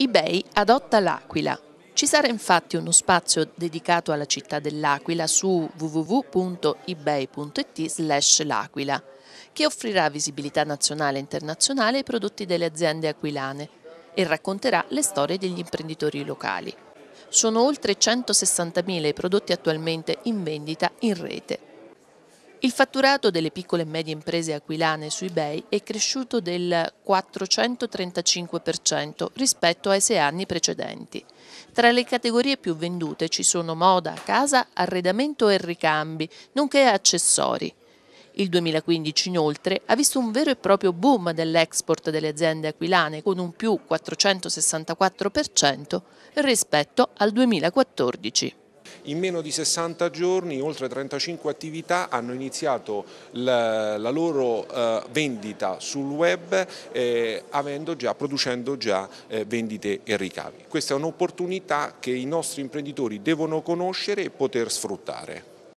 eBay adotta l'Aquila. Ci sarà infatti uno spazio dedicato alla città dell'Aquila su www.ebay.it slash l'Aquila, che offrirà visibilità nazionale e internazionale ai prodotti delle aziende aquilane e racconterà le storie degli imprenditori locali. Sono oltre 160.000 i prodotti attualmente in vendita in rete il fatturato delle piccole e medie imprese aquilane su eBay è cresciuto del 435% rispetto ai sei anni precedenti. Tra le categorie più vendute ci sono moda, casa, arredamento e ricambi, nonché accessori. Il 2015 inoltre ha visto un vero e proprio boom dell'export delle aziende aquilane con un più 464% rispetto al 2014. In meno di 60 giorni oltre 35 attività hanno iniziato la, la loro eh, vendita sul web eh, già, producendo già eh, vendite e ricavi. Questa è un'opportunità che i nostri imprenditori devono conoscere e poter sfruttare.